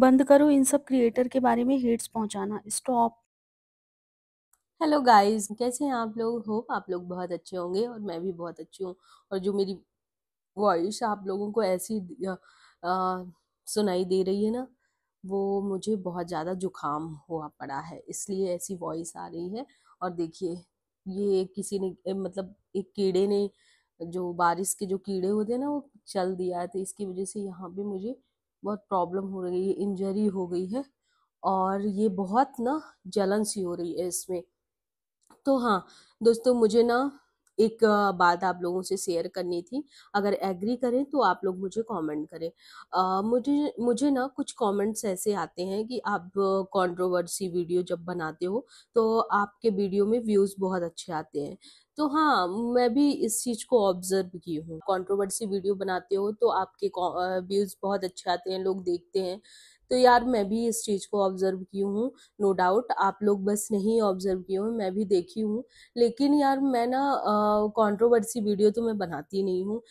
बंद करो इन सब क्रिएटर के बारे में हेट्स पहुंचाना स्टॉप हेलो गाइस कैसे हैं आप लोग होप आप लोग बहुत अच्छे होंगे और मैं भी बहुत अच्छी हूँ और जो मेरी वॉइस आप लोगों को ऐसी आ, आ, सुनाई दे रही है ना वो मुझे बहुत ज़्यादा जुकाम हुआ पड़ा है इसलिए ऐसी वॉइस आ रही है और देखिए ये किसी ने मतलब एक कीड़े ने जो बारिश के जो कीड़े होते हैं ना वो चल दिया है तो इसकी वजह से यहाँ पे मुझे बहुत प्रॉब्लम हो रही है इंजरी हो गई है और ये बहुत ना जलन सी हो रही है इसमें तो हाँ दोस्तों मुझे ना एक बात आप लोगों से शेयर करनी थी अगर एग्री करें तो आप लोग मुझे कमेंट करें आ, मुझे मुझे ना कुछ कमेंट्स ऐसे आते हैं कि आप कंट्रोवर्सी वीडियो जब बनाते हो तो आपके वीडियो में व्यूज़ बहुत अच्छे आते हैं तो हाँ मैं भी इस चीज को ऑब्जर्व की हूँ कंट्रोवर्सी वीडियो बनाते हो तो आपके व्यूज बहुत अच्छे आते हैं लोग देखते हैं तो यार मैं भी इस चीज़ को ऑब्जर्व की हूँ नो डाउट आप लोग बस नहीं ऑब्जर्व किए हूँ मैं भी देखी हूँ लेकिन यार मैं ना कंट्रोवर्सी वीडियो तो मैं बनाती नहीं हूँ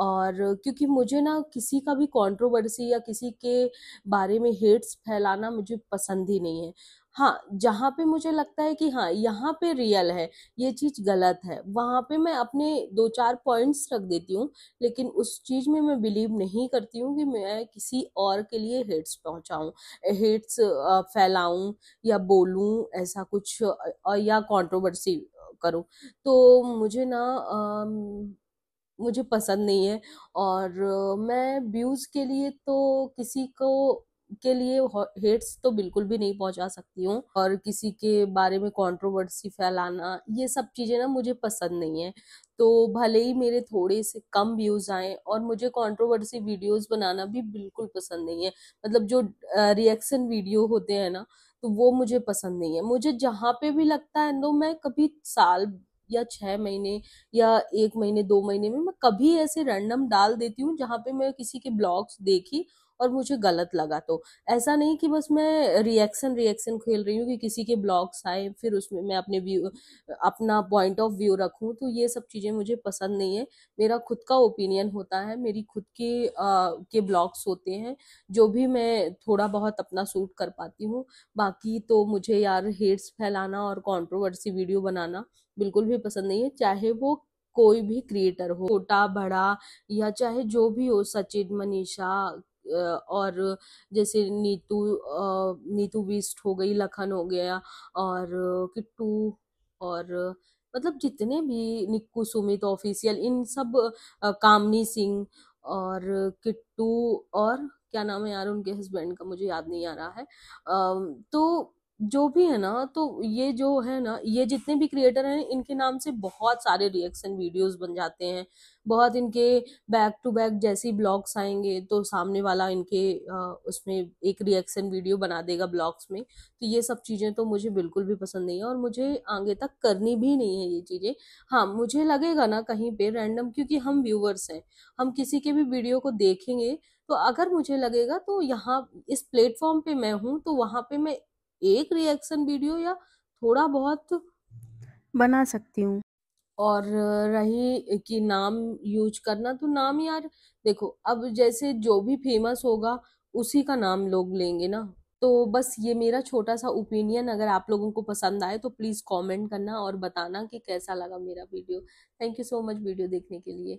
और क्योंकि मुझे ना किसी का भी कंट्रोवर्सी या किसी के बारे में हेट्स फैलाना मुझे पसंद ही नहीं है हाँ जहाँ पे मुझे लगता है कि हाँ यहाँ पे रियल है ये चीज़ गलत है वहाँ पे मैं अपने दो चार पॉइंट्स रख देती हूँ लेकिन उस चीज़ में मैं बिलीव नहीं करती हूँ कि मैं किसी और के लिए हेट्स पहुँचाऊँ हेट्स फैलाऊँ या बोलूँ ऐसा कुछ या कंट्रोवर्सी करूँ तो मुझे ना आ, मुझे पसंद नहीं है और मैं व्यूज़ के लिए तो किसी को के लिए हेट्स तो बिल्कुल भी नहीं पहुंचा सकती हूँ और किसी के बारे में कंट्रोवर्सी फैलाना ये सब चीज़ें ना मुझे पसंद नहीं है तो भले ही मेरे थोड़े से कम व्यूज़ आए और मुझे कंट्रोवर्सी वीडियोस बनाना भी बिल्कुल पसंद नहीं है मतलब जो रिएक्शन वीडियो होते हैं ना तो वो मुझे पसंद नहीं है मुझे जहाँ पे भी लगता है नो मैं कभी साल या छः महीने या एक महीने दो महीने में मैं कभी ऐसे रैंडम डाल देती हूँ जहाँ पे मैं किसी के ब्लॉग्स देखी और मुझे गलत लगा तो ऐसा नहीं कि बस मैं रिएक्शन रिएक्शन खेल रही हूँ कि किसी के ब्लॉग्स आए फिर उसमें मैं अपने व्यू अपना पॉइंट ऑफ व्यू रखूँ तो ये सब चीज़ें मुझे पसंद नहीं है मेरा खुद का ओपिनियन होता है मेरी खुद के आ, के ब्लॉग्स होते हैं जो भी मैं थोड़ा बहुत अपना सूट कर पाती हूँ बाकी तो मुझे यार हेट्स फैलाना और कॉन्ट्रोवर्सी वीडियो बनाना बिल्कुल भी पसंद नहीं है चाहे वो कोई भी क्रिएटर हो छोटा बड़ा या चाहे जो भी हो सचिन मनीषा और जैसे नीतू नीतू बिस्ट हो गई लखन हो गया और किट्टू और मतलब जितने भी निक्कू सुमित ऑफिशियल इन सब कामनी सिंह और किट्टू और क्या नाम है यार उनके हस्बैंड का मुझे याद नहीं आ रहा है तो जो भी है ना तो ये जो है ना ये जितने भी क्रिएटर हैं इनके नाम से बहुत सारे रिएक्शन वीडियोस बन जाते हैं बहुत इनके बैक टू बैक जैसी ब्लॉग्स आएंगे तो सामने वाला इनके उसमें एक रिएक्शन वीडियो बना देगा ब्लॉग्स में तो ये सब चीज़ें तो मुझे बिल्कुल भी पसंद नहीं है और मुझे आगे तक करनी भी नहीं है ये चीज़ें हाँ मुझे लगेगा ना कहीं पर रैंडम क्योंकि हम व्यूवर्स हैं हम किसी के भी वीडियो को देखेंगे तो अगर मुझे लगेगा तो यहाँ इस प्लेटफॉर्म पे मैं हूँ तो वहाँ पे मैं एक रिएक्शन वीडियो या थोड़ा बहुत बना सकती हूँ और रही कि नाम यूज करना तो नाम यार देखो अब जैसे जो भी फेमस होगा उसी का नाम लोग लेंगे ना तो बस ये मेरा छोटा सा ओपिनियन अगर आप लोगों को पसंद आए तो प्लीज़ कमेंट करना और बताना कि कैसा लगा मेरा video thank you so much video देखने के लिए